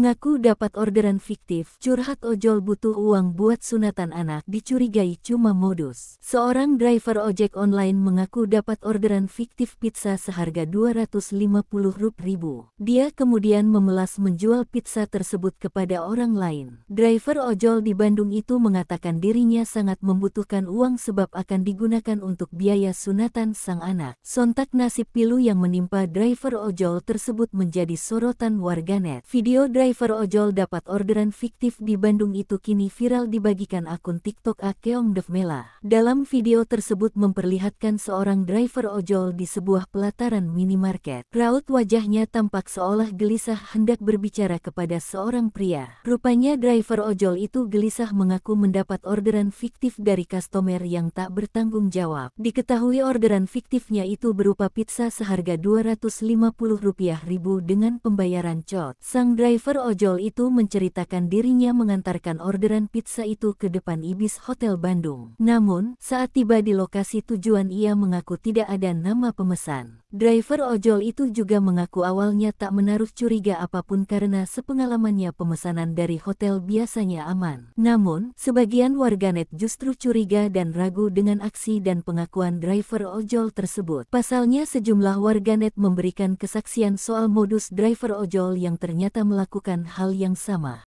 Ngaku dapat orderan fiktif, curhat ojol butuh uang buat sunatan anak, dicurigai cuma modus. Seorang driver ojek online mengaku dapat orderan fiktif pizza seharga Rp250.000. Dia kemudian memelas menjual pizza tersebut kepada orang lain. Driver ojol di Bandung itu mengatakan dirinya sangat membutuhkan uang sebab akan digunakan untuk biaya sunatan sang anak. Sontak nasib pilu yang menimpa driver ojol tersebut menjadi sorotan warganet. Video driver driver ojol dapat orderan fiktif di Bandung itu kini viral dibagikan akun TikTok Akeong Devmela. Dalam video tersebut memperlihatkan seorang driver ojol di sebuah pelataran minimarket. Raut wajahnya tampak seolah gelisah hendak berbicara kepada seorang pria. Rupanya driver ojol itu gelisah mengaku mendapat orderan fiktif dari customer yang tak bertanggung jawab. Diketahui orderan fiktifnya itu berupa pizza seharga Rp250.000 dengan pembayaran cot. Sang driver ojol itu menceritakan dirinya mengantarkan orderan pizza itu ke depan Ibis Hotel Bandung. Namun, saat tiba di lokasi tujuan ia mengaku tidak ada nama pemesan. Driver ojol itu juga mengaku awalnya tak menaruh curiga apapun karena sepengalamannya pemesanan dari hotel biasanya aman. Namun, sebagian warganet justru curiga dan ragu dengan aksi dan pengakuan driver ojol tersebut. Pasalnya sejumlah warganet memberikan kesaksian soal modus driver ojol yang ternyata melakukan hal yang sama.